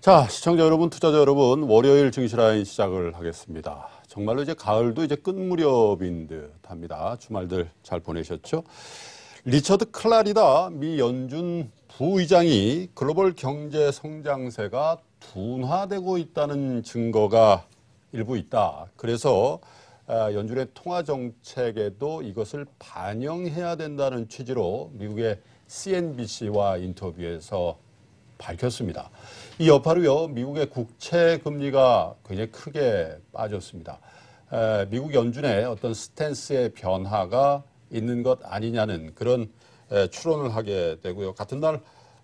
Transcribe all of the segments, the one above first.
자, 시청자 여러분, 투자자 여러분, 월요일 증시라인 시작을 하겠습니다. 정말로 이제 가을도 이제 끝 무렵인 듯합니다. 주말들 잘 보내셨죠? 리처드 클라리다 미 연준 부의장이 글로벌 경제 성장세가 둔화되고 있다는 증거가 일부 있다. 그래서 아, 연준의 통화 정책에도 이것을 반영해야 된다는 취지로 미국의 CNBC와 인터뷰에서 밝혔습니다. 이 여파로요 미국의 국채 금리가 굉장히 크게 빠졌습니다. 에, 미국 연준의 어떤 스탠스의 변화가 있는 것 아니냐는 그런 에, 추론을 하게 되고요. 같은 날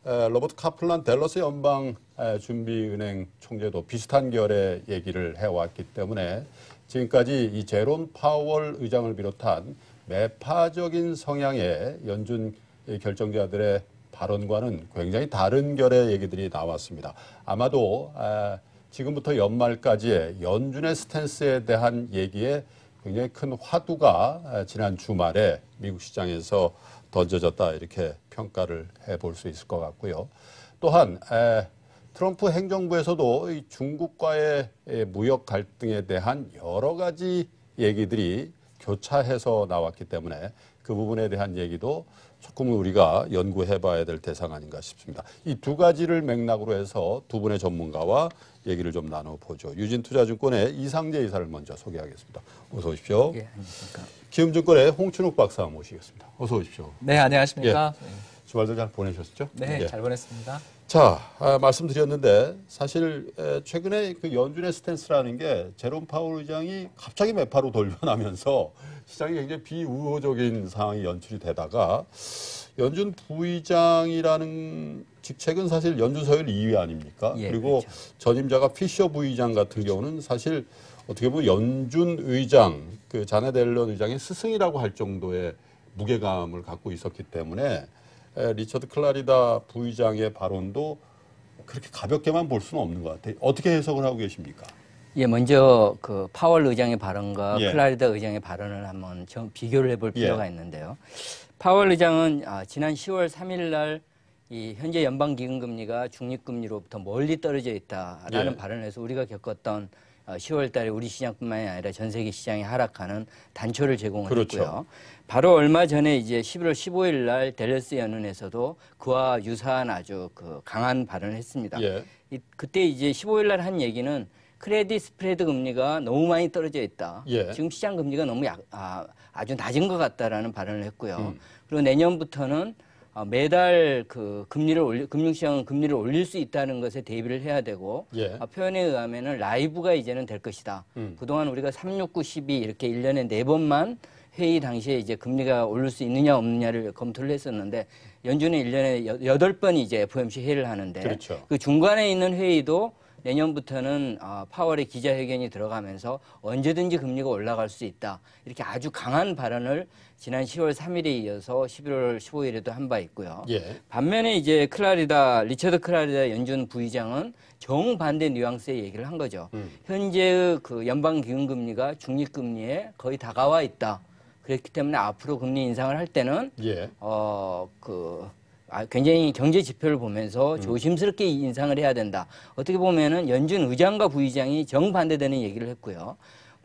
에, 로버트 카플란 델러스 연방 준비은행 총재도 비슷한 결의 얘기를 해왔기 때문에 지금까지 이 제론 파월 의장을 비롯한 매파적인 성향의 연준 결정자들의 발언과는 굉장히 다른 결의 얘기들이 나왔습니다. 아마도 아, 지금부터 연말까지의 연준의 스탠스에 대한 얘기에 굉장히 큰 화두가 아, 지난 주말에 미국 시장에서 던져졌다 이렇게 평가를 해볼 수 있을 것 같고요. 또한 트럼프 행정부에서도 중국과의 무역 갈등에 대한 여러 가지 얘기들이 교차해서 나왔기 때문에 그 부분에 대한 얘기도 조금 우리가 연구해 봐야 될 대상 아닌가 싶습니다. 이 두 가지를 맥락으로 해서 두 분의 전문가와 얘기를 좀 나눠보죠. 유진투자증권의 이상재 이사를 먼저 소개하겠습니다. 어서 오십시오. 예, 안녕하십니까. 기음증권의 홍춘욱 박사 모시겠습니다. 어서 오십시오. 네, 안녕하십니까. 예, 주말도 잘 보내셨죠? 네, 예. 잘 보냈습니다. 자, 아, 말씀드렸는데 사실 최근에 그 연준의 스탠스라는 게 제롬 파울 의장이 갑자기 매파로 돌변하면서 시장이 굉장히 비우호적인 상황이 연출이 되다가 연준 부의장이라는 직책은 사실 연준 서열 2위 아닙니까? 예, 그리고 그렇죠. 전임자가 피셔 부의장 같은 그렇죠. 경우는 사실 어떻게 보면 연준 의장, 그 자네 델런 의장의 스승이라고 할 정도의 무게감을 갖고 있었기 때문에 리처드 클라리다 부의장의 발언도 그렇게 가볍게만 볼 수는 없는 것 같아요. 어떻게 해석을 하고 계십니까? 예, 먼저 그 파월 의장의 발언과 예. 클라리다 의장의 발언을 한번 좀 비교를 해볼 예. 필요가 예. 있는데요. 파월 의장은 아, 지난 10월 3일 날 이 현재 연방 기금 금리가 중립 금리로부터 멀리 떨어져 있다라는 예. 발언에서 우리가 겪었던 10월 어, 달에 우리 시장뿐만이 아니라 전 세계 시장이 하락하는 단초를 제공을 그렇죠. 했고요. 바로 얼마 전에 이제 11월 15일 날델레스 연은에서도 그와 유사한 아주 그 강한 발언을 했습니다. 예. 이, 그때 이제 15일 날 한 얘기는 크레딧 스프레드 금리가 너무 많이 떨어져 있다. 예. 지금 시장 금리가 너무 약, 아, 아주 낮은 것 같다라는 발언을 했고요. 음. 그리고 내년부터는 어, 매달 그 금리를 올리, 금융시장은 금리를 올릴 수 있다는 것에 대비를 해야 되고 예. 어, 표현에 의하면은 라이브가 이제는 될 것이다. 음. 그동안 우리가 369, 12 이렇게 1년에 네 번만 회의 당시에 이제 금리가 오를 수 있느냐 없느냐를 검토를 했었는데 연준은 1년에 8번 이제 FOMC 회의를 하는데 그렇죠. 그 중간에 있는 회의도 내년부터는 아, 파월의 기자회견이 들어가면서 언제든지 금리가 올라갈 수 있다. 이렇게 아주 강한 발언을 지난 10월 3일에 이어서 11월 15일에도 한 바 있고요. 예. 반면에 이제 클라리다 리처드 클라리다 연준 부의장은 정반대 뉘앙스의 얘기를 한 거죠. 음. 현재의 그 연방 기금 금리가 중립 금리에 거의 다가와 있다. 그렇기 때문에 앞으로 금리 인상을 할 때는 예. 어그 아, 굉장히 경제 지표를 보면서 음. 조심스럽게 인상을 해야 된다. 어떻게 보면은 연준 의장과 부의장이 정반대되는 얘기를 했고요.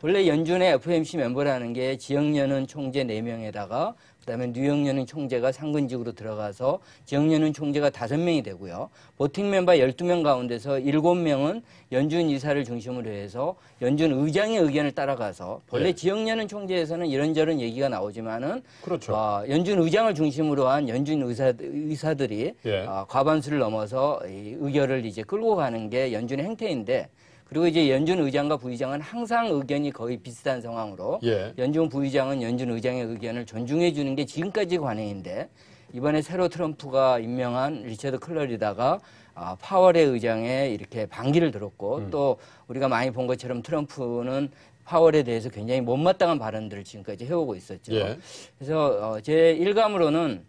원래 연준의 FMC 멤버라는 게 지역연은 총재 네명에다가 그다음에 뉴욕연은 총재가 상근직으로 들어가서 지역연은 총재가 다섯 명이 되고요. 보팅 멤버 열두 명 가운데서 일곱 명은 연준 이사를 중심으로 해서 연준 의장의 의견을 따라가서 본래 네. 지역연은 총재에서는 이런저런 얘기가 나오지만은 그렇죠. 어, 연준 의장을 중심으로 한 연준 의사, 의사들이 네. 어, 과반수를 넘어서 이 의결을 이제 끌고 가는 게 연준의 행태인데 그리고 이제 연준 의장과 부의장은 항상 의견이 거의 비슷한 상황으로 예. 연준 부의장은 연준 의장의 의견을 존중해 주는 게 지금까지 관행인데 이번에 새로 트럼프가 임명한 리처드 클러리다가 아, 파월의 의장에 이렇게 반기를 들었고 음. 또 우리가 많이 본 것처럼 트럼프는 파월에 대해서 굉장히 못마땅한 발언들을 지금까지 해오고 있었죠. 예. 그래서 어, 제 일감으로는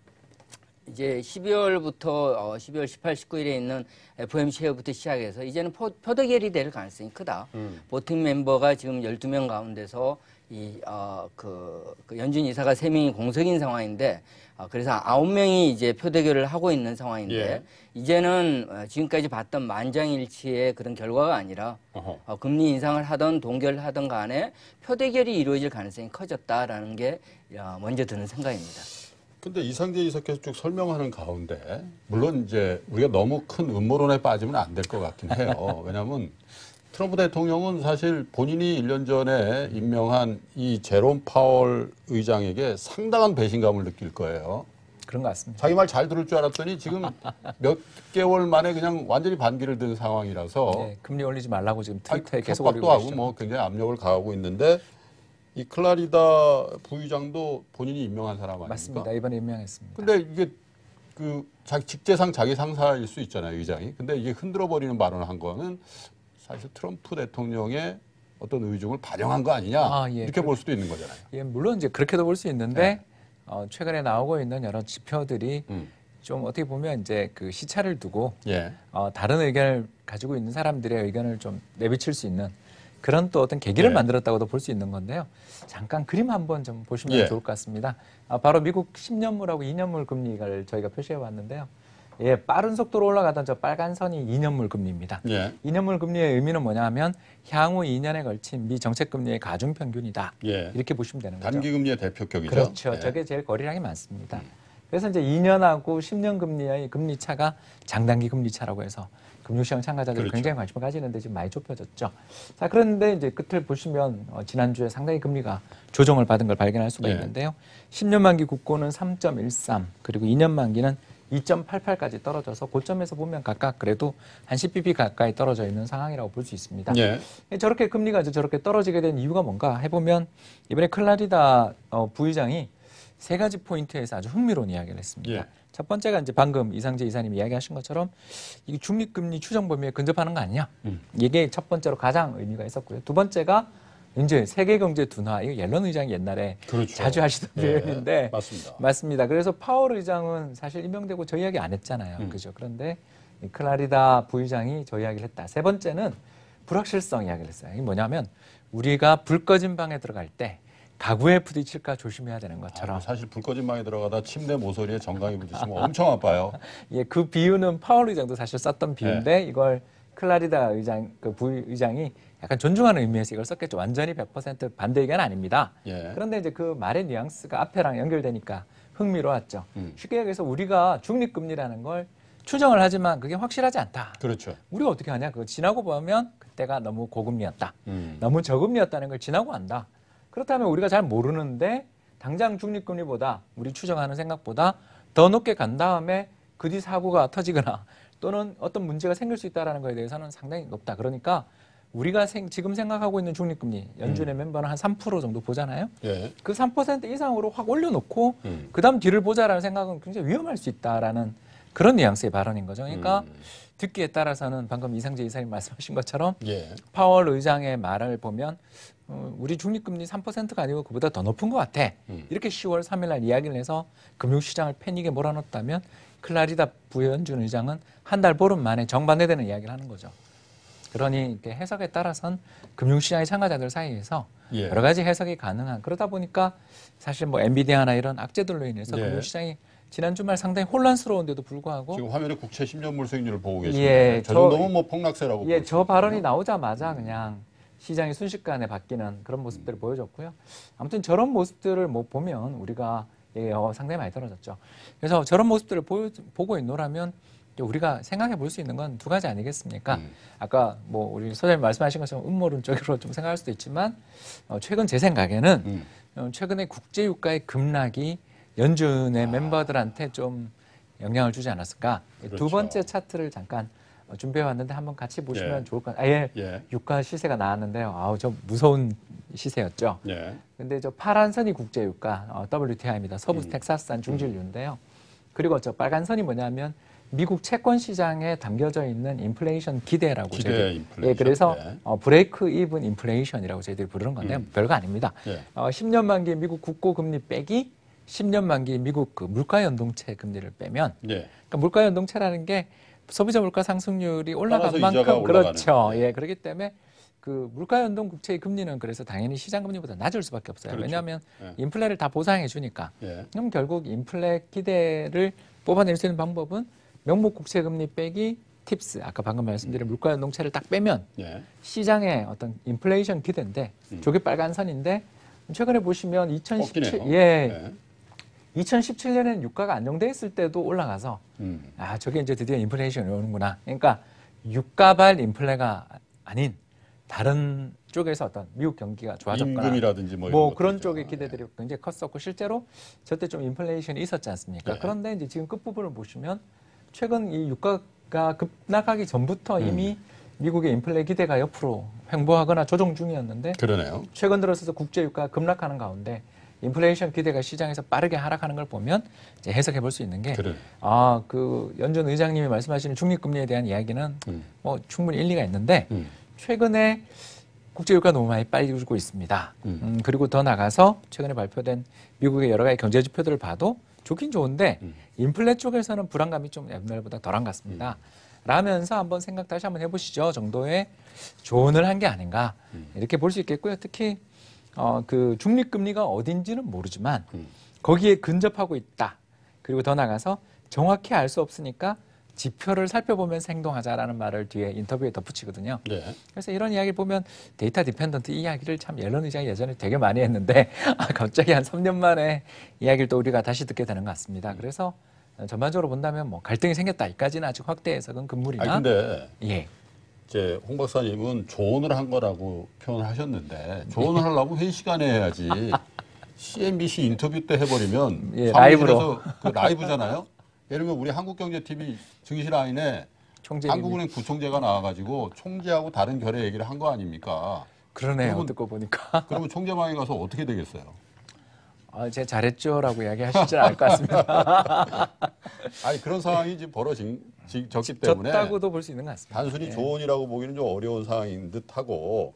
이제 12월부터 어, 12월 18, 19일에 있는 FOMC 회부터 시작해서 이제는 포, 표대결이 될 가능성이 크다. 음. 보팀 멤버가 지금 12명 가운데서 이, 어, 그, 그 연준 이사가 세명이 공석인 상황인데 어, 그래서 아홉 명이 이제 표대결을 하고 있는 상황인데 예. 이제는 어, 지금까지 봤던 만장일치의 그런 결과가 아니라 어 어, 금리 인상을 하던 동결을 하던 간에 표대결이 이루어질 가능성이 커졌다라는 게 어, 먼저 드는 생각입니다. 근데 이상재 이사께서 쭉 설명하는 가운데 물론 이제 우리가 너무 큰 음모론에 빠지면 안 될 것 같긴 해요. 왜냐하면 트럼프 대통령은 사실 본인이 1년 전에 임명한 이 제롬 파월 의장에게 상당한 배신감을 느낄 거예요. 그런 것 같습니다. 자기 말 잘 들을 줄 알았더니 지금 몇 개월 만에 그냥 완전히 반기를 든 상황이라서 네, 금리 올리지 말라고 지금 트위터에 아니, 계속 올리고 하고 뭐 굉장히 압력을 가하고 있는데 이 클라리다 부의장도 본인이 임명한 사람 아닙니까? 맞습니다. 이번에 임명했습니다. 근데 이게 그 자기 직제상 자기 상사일 수 있잖아요, 의장이. 근데 이게 흔들어 버리는 발언을 한 거는 사실 트럼프 대통령의 어떤 의중을 반영한 거 아니냐 아, 예. 이렇게 볼 수도 있는 거잖아요. 예, 물론 이제 그렇게도 볼 수 있는데 네. 어, 최근에 나오고 있는 여러 지표들이 음. 좀 어떻게 보면 이제 그 시차를 두고 예. 어, 다른 의견을 가지고 있는 사람들의 의견을 좀 내비칠 수 있는 그런 또 어떤 계기를 네. 만들었다고도 볼 수 있는 건데요. 잠깐 그림 한번 좀 보시면 예. 좋을 것 같습니다. 아, 바로 미국 10년물하고 2년물 금리를 저희가 표시해 왔는데요 예, 빠른 속도로 올라가던 저 빨간 선이 2년물 금리입니다. 예. 2년물 금리의 의미는 뭐냐면 하 향후 2년에 걸친 미 정책 금리의 가중 평균이다. 예. 이렇게 보시면 되는 거죠. 단기 금리의 대표격이죠. 그렇죠. 예. 저게 제일 거리량이 많습니다. 음. 그래서 이제 2년하고 10년 금리의 금리 차가 장단기 금리 차라고 해서 금융시장 참가자들이 그렇죠. 굉장히 관심을 가지는데 지금 많이 좁혀졌죠. 자, 그런데 이제 끝을 보시면 어, 지난주에 상당히 금리가 조정을 받은 걸 발견할 수가 네. 있는데요. 10년 만기 국고는 3.13 그리고 2년 만기는 2.88까지 떨어져서 고점에서 보면 각각 그래도 한 10bp 가까이 떨어져 있는 상황이라고 볼 수 있습니다. 네. 예. 저렇게 금리가 저렇게 떨어지게 된 이유가 뭔가 해보면 이번에 클라리다 어, 부의장이 세 가지 포인트에서 아주 흥미로운 이야기를 했습니다. 예. 첫 번째가 이제 방금 이상재 이사님이 이야기하신 것처럼 이 중립금리 추정 범위에 근접하는 거 아니냐? 음. 이게 첫 번째로 가장 의미가 있었고요. 두 번째가 이제 세계 경제 둔화 이거 옐런 의장이 옛날에 그렇죠. 자주 하시던 예. 표현인데 맞습니다. 맞습니다. 그래서 파월 의장은 사실 임명되고 저희 이야기 안 했잖아요. 음. 그죠? 그런데 클라리다 부의장이 저희 이야기를 했다. 세 번째는 불확실성 이야기를 했어요. 이게 뭐냐면 우리가 불 꺼진 방에 들어갈 때 다구에 부딪힐까 조심해야 되는 아, 것처럼. 아, 사실 불꺼진망에 들어가다 침대 모서리에 정강이 부딪히면 엄청 아파요. 예, 그 비유는 파월 의장도 사실 썼던 예. 비유인데 네. 이걸 클라리다 의장 그 부의장이 약간 존중하는 의미에서 이걸 썼겠죠. 완전히 100% 반대 의견 아닙니다. 예. 그런데 이제 그 말의 뉘앙스가 앞에랑 연결되니까 흥미로웠죠. 음. 쉽게 얘기해서 우리가 중립금리라는 걸 추정을 하지만 그게 확실하지 않다. 그렇죠. 우리가 어떻게 하냐? 그거 지나고 보면 그때가 너무 고금리였다. 음. 너무 저금리였다는 걸 지나고 안다. 그렇다면 우리가 잘 모르는데 당장 중립금리보다 우리 추정하는 생각보다 더 높게 간 다음에 그 뒤 사고가 터지거나 또는 어떤 문제가 생길 수 있다는 라라 거에 대해서는 상당히 높다. 그러니까 우리가 생, 지금 생각하고 있는 중립금리 연준의 음. 멤버는 한 3% 정도 보잖아요. 예. 그3% 이상으로 확 올려놓고 음. 그다음 뒤를 보자라는 생각은 굉장히 위험할 수 있다라는 그런 뉘앙스의 발언인 거죠. 그러니까 음. 듣기에 따라서는 방금 이상재 이사님 말씀하신 것처럼 예. 파월 의장의 말을 보면 어, 우리 중립금리 3%가 아니고 그보다 더 높은 것 같아. 음. 이렇게 10월 3일 날 이야기를 해서 금융시장을 패닉에 몰아넣었다면 클라리다 부현준 의장은 한 달 보름 만에 정반대되는 이야기를 하는 거죠. 그러니 해석에 따라선 금융시장의 참가자들 사이에서 예. 여러 가지 해석이 가능한 그러다 보니까 사실 뭐 엔비디아나 이런 악재들로 인해서 예. 금융시장이 지난 주말 상당히 혼란스러운데도 불구하고 지금 화면에 국채 10년물 수익률을 보고 예, 계십니다. 예, 저, 저정도뭐 폭락세라고 예, 저 발언이 나오자마자 그냥 시장이 순식간에 바뀌는 그런 모습들을 음. 보여줬고요. 아무튼 저런 모습들을 뭐 보면 우리가 예, 어, 상당히 많이 떨어졌죠. 그래서 저런 모습들을 보 보고 있노라면 우리가 생각해 볼 수 있는 건 두 가지 아니겠습니까? 음. 아까 뭐 우리 소장님 말씀하신 것처럼 음모론쪽으로좀 생각할 수도 있지만 어, 최근 제 생각에는 음. 어, 최근에 국제유가의 급락이 연준의 아. 멤버들한테 좀 영향을 주지 않았을까. 그렇죠. 두 번째 차트를 잠깐 어, 준비해 왔는데 한번 같이 보시면 예. 좋을 것 같아요. 아, 예 예. 유가 시세가 나왔는데요. 아우 저 무서운 시세였죠. 예. 근데 저 파란 선이 국제 유가 어, WTI입니다. 서부 음. 텍사스산 중질유인데요. 음. 그리고 저 빨간 선이 뭐냐면 미국 채권 시장에 담겨져 있는 인플레이션 기대라고 기대 저희들 인플레이션. 예 그래서 네. 어, 브레이크 이븐 인플레이션이라고 저희들이 부르는 건데 음. 별거 아닙니다. 예. 어, 10년 만기 미국 국고 금리 빼기 10년 만기 미국 그 물가 연동체 금리를 빼면 네. 그러니까 물가 연동체라는 게 소비자 물가 상승률이 올라간 만큼 그렇죠. 네. 예, 그렇기 때문에 그 물가 연동 국채의 금리는 그래서 당연히 시장 금리보다 낮을 수밖에 없어요. 그렇죠. 왜냐하면 예. 인플레를 다 보상해 주니까. 예. 그럼 결국 인플레 기대를 뽑아낼 수 있는 방법은 명목 국채 금리 빼기 팁스 아까 방금 말씀드린 음. 물가 연동체를 딱 빼면 예. 시장의 어떤 인플레이션 기대인데 음. 저게 빨간 선인데 최근에 보시면 2017꺾네 예. 2017년에는 유가가 안정돼 있을 때도 올라가서 음. 아 저게 이제 드디어 인플레이션이 오는구나. 그러니까 유가발 인플레가 아닌 다른 쪽에서 어떤 미국 경기가 좋아졌거나 임금이라든지 뭐, 뭐 그런 쪽의 기대들이 굉장히 컸었고 실제로 저 때 좀 인플레이션이 있었지 않습니까? 네. 그런데 이제 지금 끝부분을 보시면 최근 이 유가가 급락하기 전부터 음. 이미 미국의 인플레 기대가 옆으로 횡보하거나 조정 중이었는데 그러네요. 최근 들어서서 국제 유가 급락하는 가운데 인플레이션 기대가 시장에서 빠르게 하락하는 걸 보면 이제 해석해 볼 수 있는 게 그래. 아, 그 연준 의장님이 말씀하시는 중립 금리에 대한 이야기는 음. 뭐 충분히 일리가 있는데 음. 최근에 국제유가 너무 많이 빨리 오르고 있습니다. 음. 음, 그리고 더 나가서 최근에 발표된 미국의 여러 가지 경제 지표들을 봐도 좋긴 좋은데 음. 인플레 쪽에서는 불안감이 좀 옛날보다 덜한 것 같습니다. 음. 라면서 한번 생각 다시 한번 해보시죠 정도의 조언을 한 게 아닌가 음. 이렇게 볼 수 있겠고요. 특히 어, 그 중립금리가 어딘지는 모르지만 음. 거기에 근접하고 있다. 그리고 더 나가서 정확히 알 수 없으니까 지표를 살펴보면서 행동하자라는 말을 뒤에 인터뷰에 덧붙이거든요. 네. 그래서 이런 이야기 를 보면 데이터 디펜던트 이야기를 참 옐런 의장이 예전에 되게 많이 했는데 아, 갑자기 한 3년 만에 이야기를 또 우리가 다시 듣게 되는 것 같습니다. 그래서 전반적으로 본다면 뭐 갈등이 생겼다 이까지는 아직 확대 해석은 금물이나. 아 근데 예. 이제 홍 박사님은 조언을 한 거라고 표현을 하셨는데 조언을 하려고 회의 시간에 해야지 CNBC 인터뷰 때 해버리면 예, 라이브로 그 라이브잖아요. 예를 들면 우리 한국경제TV 증시라인에 한국은행 부총재가 나와가지고 총재하고 다른 결의 얘기를 한 거 아닙니까? 그러네요. 그러면, 듣고 보니까. 그러면 총재방에 가서 어떻게 되겠어요? 아, 제가 잘했죠라고 이야기하시지 않을 것 같습니다. 아니 그런 상황이 지금 벌어진 적기 때문에 적다고도 볼 수 있는 것 같습니다. 단순히 예. 조언이라고 보기는 좀 어려운 상황인 듯하고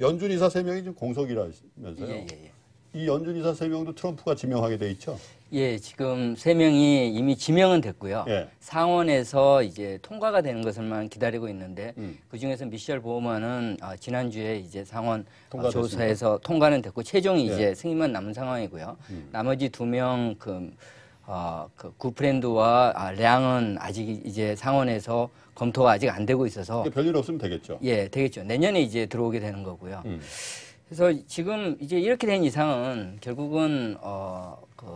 연준 이사 세 명이 지금 공석이라면서요. 예, 예, 예. 이 연준 이사 세 명도 트럼프가 지명하게 돼 있죠? 예, 지금 세 명이 이미 지명은 됐고요. 예. 상원에서 이제 통과가 되는 것을만 기다리고 있는데 음. 그 중에서 미셸 보호만은 어, 아, 지난주에 이제 상원 어, 조사에서 통과는 됐고 최종 이 예. 제 승인만 남은 상황이고요. 음. 나머지 두명그 어, 그구프랜드와 아, 량은 아직 이제 상원에서 검토가 아직 안 되고 있어서 별일 없으면 되겠죠. 예, 되겠죠. 내년에 이제 들어오게 되는 거고요. 음. 그래서 지금 이제 이렇게 된 이상은 결국은 어, 그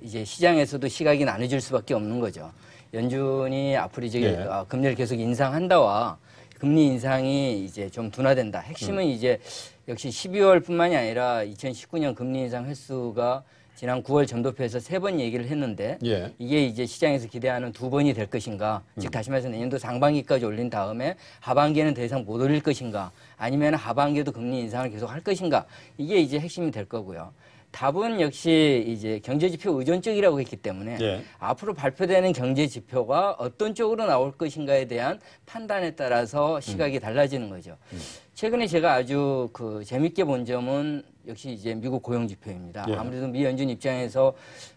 이제 시장에서도 시각이 나눠질 수밖에 없는 거죠. 연준이 앞으로 이제 예. 아, 금리를 계속 인상한다와 금리 인상이 이제 좀 둔화된다. 핵심은 음. 이제 역시 12월뿐만이 아니라 2019년 금리 인상 횟수가 지난 9월 전도표에서 세 번 얘기를 했는데 예. 이게 이제 시장에서 기대하는 두 번이 될 것인가 음. 즉 다시 말해서 내년도 상반기까지 올린 다음에 하반기에는 더 이상 못 올릴 것인가 아니면 하반기에도 금리 인상을 계속 할 것인가 이게 이제 핵심이 될 거고요. 답은 역시 이제 경제지표 의존적이라고 했기 때문에 네. 앞으로 발표되는 경제지표가 어떤 쪽으로 나올 것인가에 대한 판단에 따라서 시각이 음. 달라지는 거죠. 음. 최근에 제가 아주 그 재밌게 본 점은 역시 이제 미국 고용지표입니다. 네. 예. 아무래도 미 연준 입장에서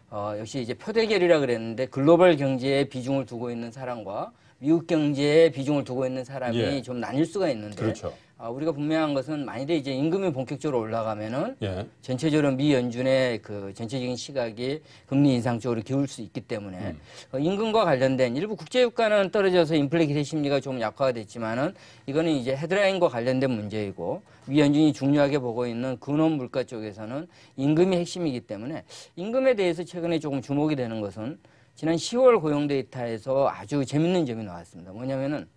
어 역시 이제 표대결이라 그랬는데 글로벌 경제에 비중을 두고 있는 사람과 미국 경제에 비중을 두고 있는 사람이 예. 좀 나뉠 수가 있는데 그렇죠. 아, 우리가 분명한 것은 만일에 이제 임금이 본격적으로 올라가면은 예. 전체적으로 미 연준의 그 전체적인 시각이 금리 인상 쪽으로 기울 수 있기 때문에 음. 어, 임금과 관련된 일부 국제유가는 떨어져서 인플레이션 심리가 좀약화 됐지만은 이거는 이제 헤드라인과 관련된 문제이고 미 연준이 중요하게 보고 있는 근원 물가 쪽에서는 임금이 핵심이기 때문에 임금에 대해서 최근에 조금 주목이 되는 것은 지난 10월 고용 데이터에서 아주 재밌는 점이 나왔습니다. 뭐냐면은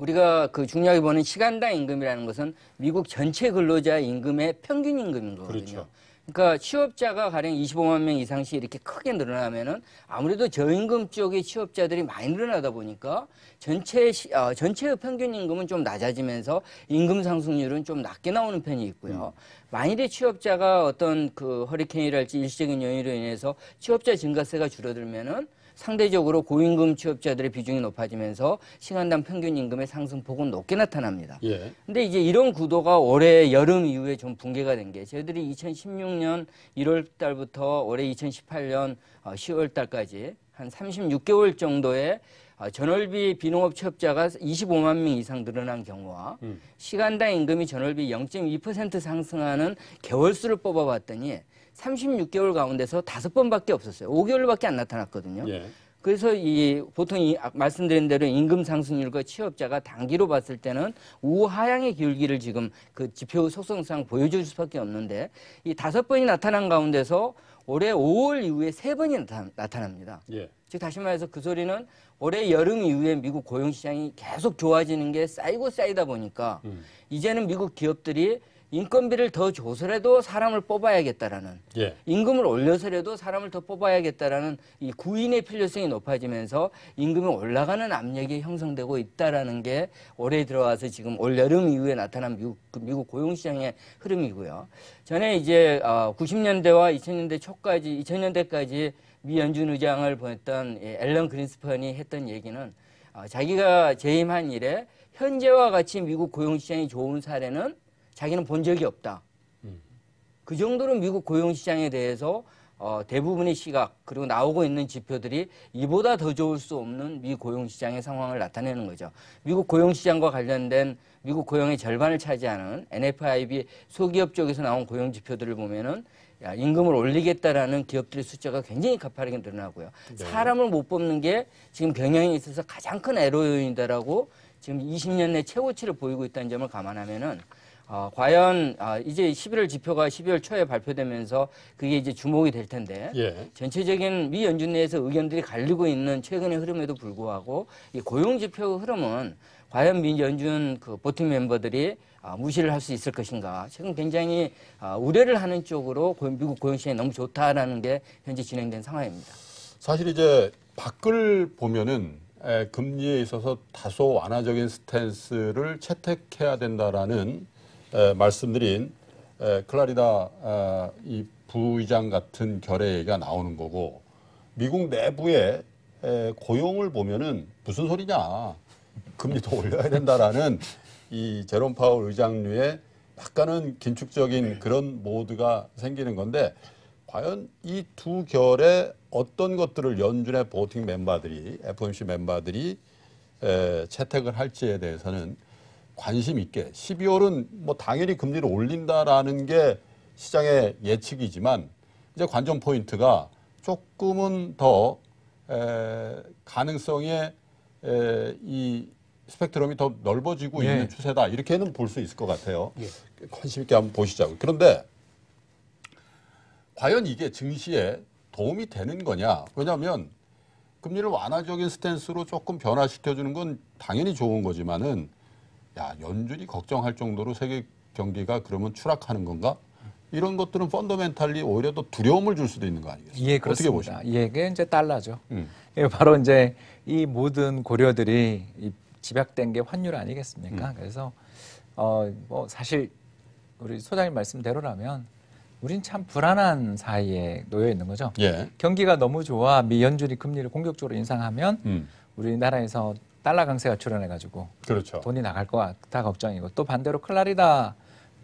우리가 그 중요하게 보는 시간당 임금이라는 것은 미국 전체 근로자 임금의 평균 임금인 거거든요. 그렇죠. 그러니까 취업자가 가령 25만 명 이상씩 이렇게 크게 늘어나면은 아무래도 저임금 쪽의 취업자들이 많이 늘어나다 보니까 전체 시, 어, 전체의 평균 임금은 좀 낮아지면서 임금 상승률은 좀 낮게 나오는 편이 있고요. 음. 만일에 취업자가 어떤 그 허리케인이랄지 일시적인 요인으로 인해서 취업자 증가세가 줄어들면은 상대적으로 고임금 취업자들의 비중이 높아지면서 시간당 평균 임금의 상승폭은 높게 나타납니다. 예. 근데 이제 이런 구도가 올해 여름 이후에 좀 붕괴가 된 게 저희들이 2016년 1월 달부터 올해 2018년 10월 어, 달까지 한 36개월 정도의 어, 전월비 비농업 취업자가 25만 명 이상 늘어난 경우와 음. 시간당 임금이 전월비 0.2% 상승하는 개월수를 뽑아봤더니 36개월 가운데서 다섯 번밖에 없었어요. 5개월밖에 안 나타났거든요. 예. 그래서 이 보통 이 아, 말씀드린 대로 임금 상승률과 취업자가 단기로 봤을 때는 우하향의 기울기를 지금 그 지표 속성상 보여줄 수밖에 없는데 이 다섯 번이 나타난 가운데서 올해 5월 이후에 세 번이 나타, 납니다 예. 즉 다시 말해서 그 소리는 올해 여름 이후에 미국 고용 시장이 계속 좋아지는 게 쌓이고 쌓이다 보니까 음. 이제는 미국 기업들이 인건비를 더 줘서라도 사람을 뽑아야겠다라는 예. 임금을 올려서라도 사람을 더 뽑아야겠다라는 이 구인의 필요성이 높아지면서 임금이 올라가는 압력이 형성되고 있다라는 게 올해 들어와서 지금 올 여름 이후에 나타난 미국, 그 미국 고용시장의 흐름이고요. 전에 이제 90년대와 아, 2000년대 초까지 2000년대까지 미 연준 의장을 보냈던 앨런 그린스펀이 했던 얘기는 아, 자기가 재임한 일에 현재와 같이 미국 고용시장이 좋은 사례는 자기는 본 적이 없다. 음. 그 정도로 미국 고용시장에 대해서 어, 대부분의 시각 그리고 나오고 있는 지표들이 이보다 더 좋을 수 없는 미 고용시장의 상황을 나타내는 거죠. 미국 고용시장과 관련된 미국 고용의 절반을 차지하는 NFIB 소기업 쪽에서 나온 고용 지표들을 보면은 야, 임금을 올리겠다라는 기업들의 숫자가 굉장히 가파르게 늘어나고요. 네. 사람을 못 뽑는 게 지금 경영에 있어서 가장 큰 애로 요인이다라고 지금 20년 내 최고치를 보이고 있다는 점을 감안하면은 어, 과연 아, 이제 11월 지표가 12월 초에 발표되면서 그게 이제 주목이 될 텐데 예. 전체적인 미 연준 내에서 의견들이 갈리고 있는 최근의 흐름에도 불구하고 이 고용 지표 흐름은 과연 미 연준 그 보팅 멤버들이 아, 무시를 할 수 있을 것인가 최근 굉장히 아, 우려를 하는 쪽으로 고, 미국 고용 시장이 너무 좋다라는 게 현재 진행된 상황입니다. 사실 이제 밖을 보면은 에, 금리에 있어서 다소 완화적인 스탠스를 채택해야 된다라는 에, 말씀드린 에, 클라리다 어, 이 부의장 같은 결의가 나오는 거고 미국 내부의 에, 고용을 보면은 무슨 소리냐 금리 더 올려야 된다라는 이 제롬 파월 의장류의 약간은 긴축적인 그런 모드가 생기는 건데 과연 이 두 결의 어떤 것들을 연준의 보팅 멤버들이 FOMC 멤버들이 에, 채택을 할지에 대해서는 관심 있게 12월은 뭐 당연히 금리를 올린다라는 게 시장의 예측이지만 이제 관전 포인트가 조금은 더 에, 가능성의 에, 이 스펙트럼이 더 넓어지고 예. 있는 추세다 이렇게는 볼 수 있을 것 같아요. 예. 관심 있게 한번 보시자고. 그런데 과연 이게 증시에 도움이 되는 거냐? 왜냐하면 금리를 완화적인 스탠스로 조금 변화시켜 주는 건 당연히 좋은 거지만은 야 연준이 걱정할 정도로 세계 경기가 그러면 추락하는 건가? 이런 것들은 펀더멘탈리 오히려 더 두려움을 줄 수도 있는 거 아니겠습니까? 예, 그렇습니다. 어떻게 보십니까? 예, 그게 이제 달라죠 음. 예, 바로 이제 이 모든 고려들이 이 집약된 게 환율 아니겠습니까? 음. 그래서 어, 뭐 사실 우리 소장님 말씀대로라면 우린 참 불안한 사이에 놓여 있는 거죠. 예. 경기가 너무 좋아 미 연준이 금리를 공격적으로 인상하면 음. 우리나라에서 달러 강세가 출현해가지고 그렇죠. 돈이 나갈 것 같다 걱정이고 또 반대로 클라리다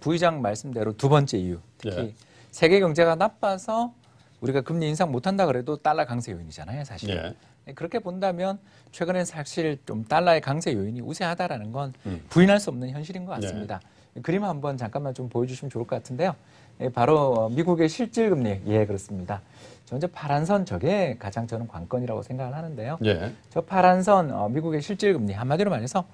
부의장 말씀대로 두 번째 이유 특히 예. 세계 경제가 나빠서 우리가 금리 인상 못한다 그래도 달러 강세 요인이잖아요 사실. 예. 네, 그렇게 본다면 최근엔 사실 좀 달러의 강세 요인이 우세하다라는 건 음. 부인할 수 없는 현실인 것 네. 같습니다. 예. 그림 한번 잠깐만 좀 보여주시면 좋을 것 같은데요. 예, 바로 미국의 실질금리. 예, 그렇습니다. 먼저 파란선 저게 가장 저는 관건이라고 생각을 하는데요. 예. 저 파란선 어, 미국의 실질금리 한마디로 말해서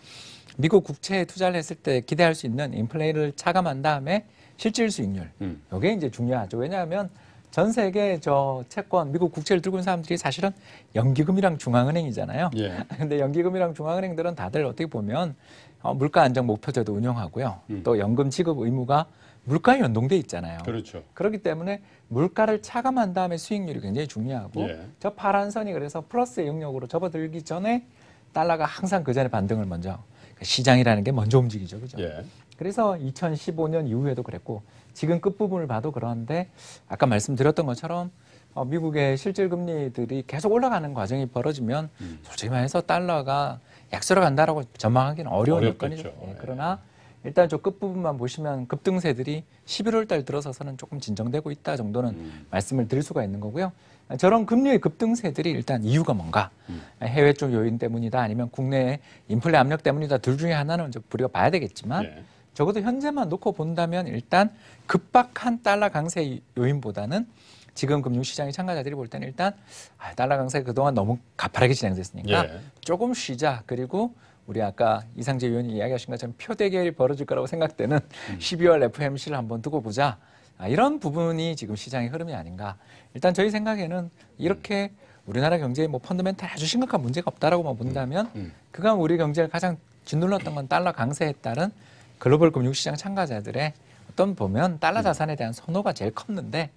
미국 국채에 투자를 했을 때 기대할 수 있는 인플레이를 차감한 다음에 실질 수익률. 음. 이게 이제 중요하죠. 왜냐하면 전 세계 저 채권 미국 국채를 들고 있는 사람들이 사실은 연기금이랑 중앙은행이잖아요. 예. 근데 연기금이랑 중앙은행들은 다들 어떻게 보면 어, 물가 안정 목표제도 운영하고요. 음. 또 연금 지급 의무가 물가에 연동돼 있잖아요. 그렇죠. 그렇기 때문에 물가를 차감한 다음에 수익률이 굉장히 중요하고 예. 저 파란 선이 그래서 플러스의 영역으로 접어들기 전에 달러가 항상 그 전에 반등을 먼저 그러니까 시장이라는 게 먼저 움직이죠. 그죠? 예. 그래서 2015년 이후에도 그랬고 지금 끝부분을 봐도 그런데 아까 말씀드렸던 것처럼 어, 미국의 실질 금리들이 계속 올라가는 과정이 벌어지면 음. 솔직히 말해서 달러가 약세로 간다라고 전망하기는 어려운 어렵겠죠. 여건이죠. 예. 예. 그러나 일단 저 끝부분만 보시면 급등세들이 11월 달 들어서서는 조금 진정되고 있다 정도는 음. 말씀을 드릴 수가 있는 거고요. 저런 금리의 급등세들이 일단 이유가 뭔가 음. 해외 쪽 요인 때문이다 아니면 국내의 인플레 압력 때문이다 둘 중에 하나는 이제 우리가 봐야 되겠지만 네. 적어도 현재만 놓고 본다면 일단 급박한 달러 강세 요인보다는 지금 금융시장의 참가자들이 볼 때는 일단 아, 달러 강세 그동안 너무 가파르게 진행됐으니까 예. 조금 쉬자 그리고 우리 아까 이상재 의원이 이야기하신 것처럼 표 대결이 벌어질 거라고 생각되는 12월 음. FMC를 한번 두고 보자. 아, 이런 부분이 지금 시장의 흐름이 아닌가. 일단 저희 생각에는 이렇게 우리나라 경제에 뭐 펀드멘탈 아주 심각한 문제가 없다라고만 본다면 음, 음. 그간 우리 경제를 가장 짓눌렀던 건 달러 강세에 따른 글로벌 금융시장 참가자들의 어떤 보면 달러 자산에 대한 선호가 제일 컸는데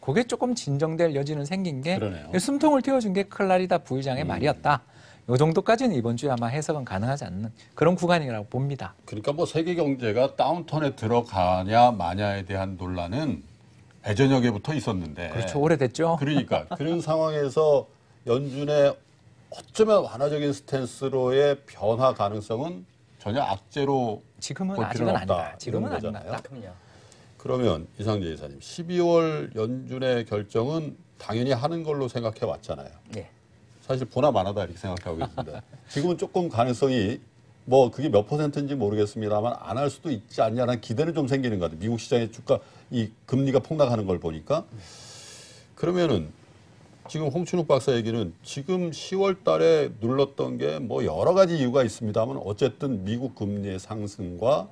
그게 조금 진정될 여지는 생긴 게 그러네요. 숨통을 틔워준 게 클라리다 부의장의 말이었다. 이 정도까지는 이번 주에 아마 해석은 가능하지 않는 그런 구간이라고 봅니다. 그러니까 뭐 세계 경제가 다운턴에 들어가냐 마냐에 대한 논란은 대전역에부터 있었는데 그렇죠 오래됐죠. 그러니까 그런 상황에서 연준의 어쩌면 완화적인 스탠스로의 변화 가능성은 전혀 악재로 지금은 아직은 아니다. 지금은 아니다. 그러면 이상재 이사님 12월 연준의 결정은 당연히 하는 걸로 생각해 왔잖아요. 네. 사실 보나 마나다 이렇게 생각하고 있습니다. 지금은 조금 가능성이 뭐 그게 몇 퍼센트인지 모르겠습니다만 안 할 수도 있지 않냐는 기대는 좀 생기는 것 같아요. 미국 시장의 주가 이 금리가 폭락하는 걸 보니까 그러면은 지금 홍춘욱 박사 얘기는 지금 10월 달에 눌렀던 게 뭐 여러 가지 이유가 있습니다만 어쨌든 미국 금리의 상승과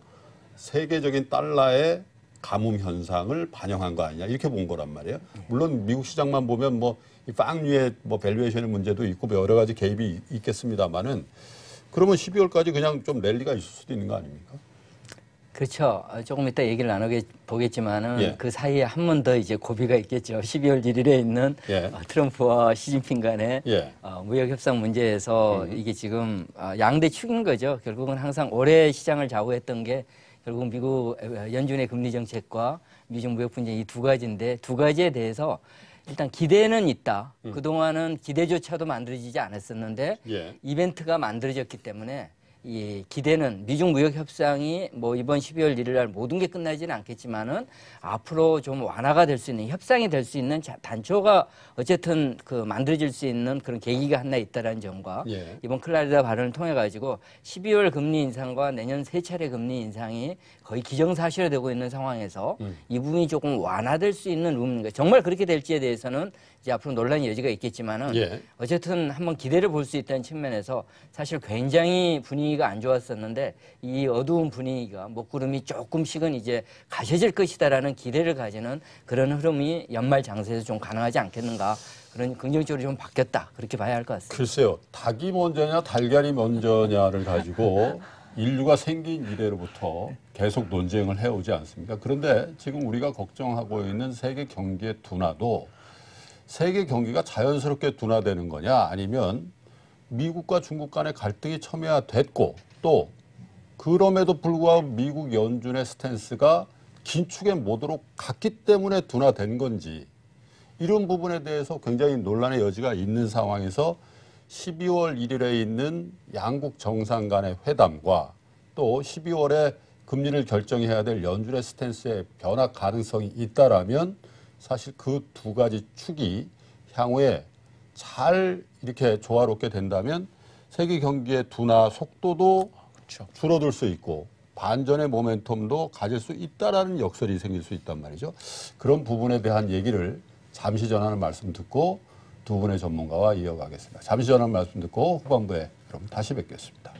세계적인 달러의 가뭄 현상을 반영한 거 아니냐 이렇게 본 거란 말이에요. 물론 미국 시장만 보면 뭐이 빵류의 뭐 밸류에이션의 문제도 있고 뭐 여러 가지 개입이 있겠습니다만은 그러면 12월까지 그냥 좀 랠리가 있을 수도 있는 거 아닙니까? 그렇죠. 아, 조금 이따 얘기를 나누게 보겠지만은 예. 그 사이에 한 번 더 이제 고비가 있겠죠. 12월 1일에 있는 예. 어, 트럼프와 시진핑 간의 예. 어, 무역 협상 문제에서 음. 이게 지금 아, 양대 축인 거죠. 결국은 항상 올해 시장을 좌우했던 게 결국 미국 어, 연준의 금리 정책과 미중 무역 분쟁 이 두 가지인데 두 가지에 대해서 일단 기대는 있다. 음. 그동안은 기대조차도 만들어지지 않았었는데 예. 이벤트가 만들어졌기 때문에 이 예, 기대는 미중 무역 협상이 뭐 이번 12월 1일 날 모든 게 끝나지는 않겠지만은 앞으로 좀 완화가 될 수 있는 협상이 될 수 있는 단초가 어쨌든 그 만들어질 수 있는 그런 계기가 하나 있다라는 점과 예. 이번 클라리다 발언을 통해 가지고 12월 금리 인상과 내년 세 차례 금리 인상이 거의 기정사실화되고 있는 상황에서 음. 이 부분이 조금 완화될 수 있는 의미인가 그러니까 정말 그렇게 될지에 대해서는 이제 앞으로 논란의 여지가 있겠지만은 예. 어쨌든 한번 기대를 볼 수 있다는 측면에서 사실 굉장히 분위기 분위기가 안 좋았었는데 이 어두운 분위기가 목구름이 조금씩은 이제 가셔질 것이다라는 기대를 가지는 그런 흐름이 연말 장세에서 좀 가능하지 않겠는가 그런 긍정적으로 좀 바뀌었다 그렇게 봐야 할 것 같습니다. 글쎄요, 닭이 먼저냐 달걀이 먼저냐를 가지고 인류가 생긴 이래로부터 계속 논쟁을 해오지 않습니까? 그런데 지금 우리가 걱정하고 있는 세계 경기의 둔화도 세계 경기가 자연스럽게 둔화되는 거냐 아니면 미국과 중국 간의 갈등이 첨예화됐고 또 그럼에도 불구하고 미국 연준의 스탠스가 긴축에모드록 갔기 때문에 둔화된 건지 이런 부분에 대해서 굉장히 논란의 여지가 있는 상황에서 12월 1일에 있는 양국 정상 간의 회담과 또 12월에 금리를 결정해야 될 연준의 스탠스의 변화 가능성이 있다라면 사실 그 두 가지 축이 향후에 잘 이렇게 조화롭게 된다면 세계 경기의 둔화 속도도 그렇죠. 줄어들 수 있고 반전의 모멘텀도 가질 수 있다라는 역설이 생길 수 있단 말이죠. 그런 부분에 대한 얘기를 잠시 전하는 말씀 듣고 두 분의 전문가와 이어가겠습니다. 잠시 전하는 말씀 듣고 후반부에 그럼 다시 뵙겠습니다.